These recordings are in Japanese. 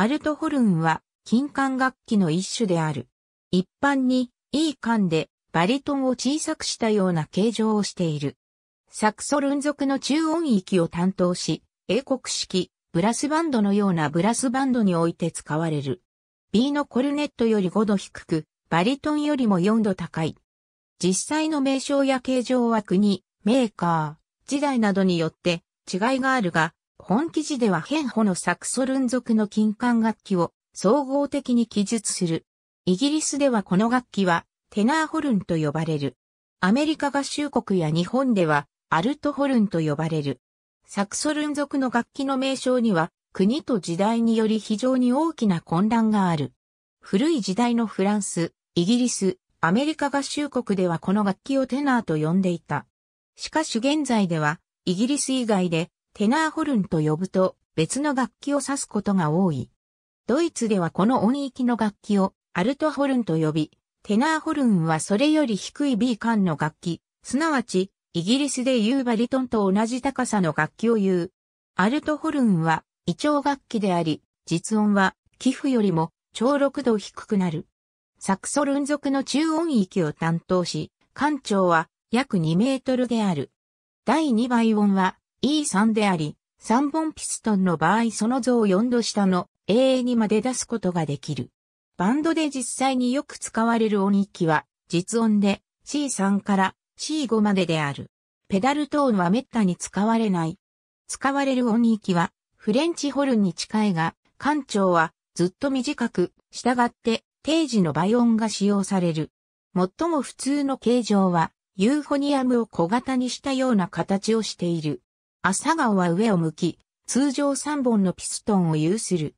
アルトホルンは金管楽器の一種である。一般に、E い管でバリトンを小さくしたような形状をしている。サクソルン属の中音域を担当し、英国式、ブラスバンドのようなブラスバンドにおいて使われる。B のコルネットより5度低く、バリトンよりも4度高い。実際の名称や形状は国、メーカー、時代などによって違いがあるが、本記事では変歩のサクソルン族の金管楽器を総合的に記述する。イギリスではこの楽器はテナーホルンと呼ばれる。アメリカ合衆国や日本ではアルトホルンと呼ばれる。サクソルン族の楽器の名称には国と時代により非常に大きな混乱がある。古い時代のフランス、イギリス、アメリカ合衆国ではこの楽器をテナーと呼んでいた。しかし現在ではイギリス以外でテナーホルンと呼ぶと別の楽器を指すことが多い。ドイツではこの音域の楽器をアルトホルンと呼び、テナーホルンはそれより低い B 管の楽器、すなわちイギリスで言うバリトンと同じ高さの楽器を言う。アルトホルンは胃腸楽器であり、実音は寄付よりも超6度低くなる。サクソルン族の中音域を担当し、艦長は約2メートルである。第2倍音は E3 であり、3本ピストンの場合その像を4度下の a a にまで出すことができる。バンドで実際によく使われる音域は、実音で C3 から C5 までである。ペダルトーンは滅多に使われない。使われる音域は、フレンチホルンに近いが、艦長はずっと短く、従って定時の倍音が使用される。最も普通の形状は、ユーフォニアムを小型にしたような形をしている。朝顔は上を向き、通常3本のピストンを有する。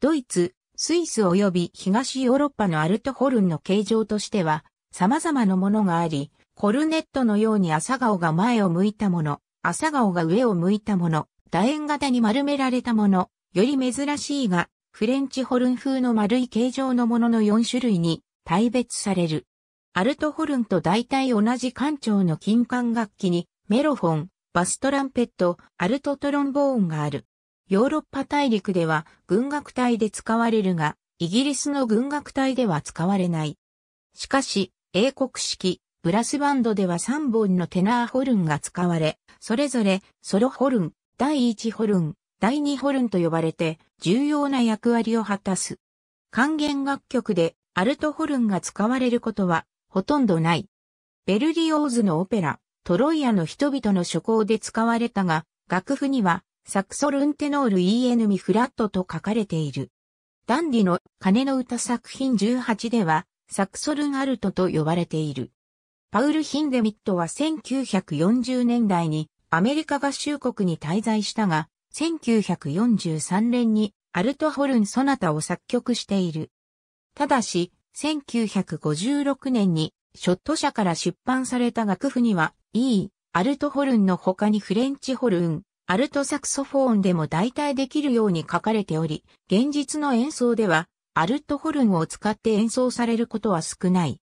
ドイツ、スイス及び東ヨーロッパのアルトホルンの形状としては、様々なものがあり、コルネットのように朝顔が前を向いたもの、朝顔が上を向いたもの、楕円型に丸められたもの、より珍しいが、フレンチホルン風の丸い形状のものの4種類に大別される。アルトホルンと大体同じ艦長の金管楽器にメロフォン、バストランペット、アルトトロンボーンがある。ヨーロッパ大陸では軍楽隊で使われるが、イギリスの軍楽隊では使われない。しかし、英国式、ブラスバンドでは3本のテナーホルンが使われ、それぞれソロホルン、第1ホルン、第2ホルンと呼ばれて重要な役割を果たす。管弦楽曲でアルトホルンが使われることはほとんどない。ベルリオーズのオペラ、トロイアの人々の諸行で使われたが、楽譜には、サクソルンテノール EN ミフラットと書かれている。ダンディの鐘の歌作品18では、サクソルンアルトと呼ばれている。パウル・ヒンデミットは1940年代にアメリカ合衆国に滞在したが、1943年にアルトホルン・ソナタを作曲している。ただし、1956年にショット社から出版された楽譜には E、アルトホルンの他にフレンチホルン、アルトサクソフォーンでも代替できるように書かれており、現実の演奏では、アルトホルンを使って演奏されることは少ない。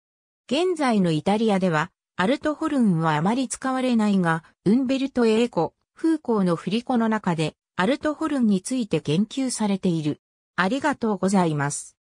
現在のイタリアでは、アルトホルンはあまり使われないが、ウンベルト・エーコ、フーコーの振り子の中で、アルトホルンについて言及されている。ありがとうございます。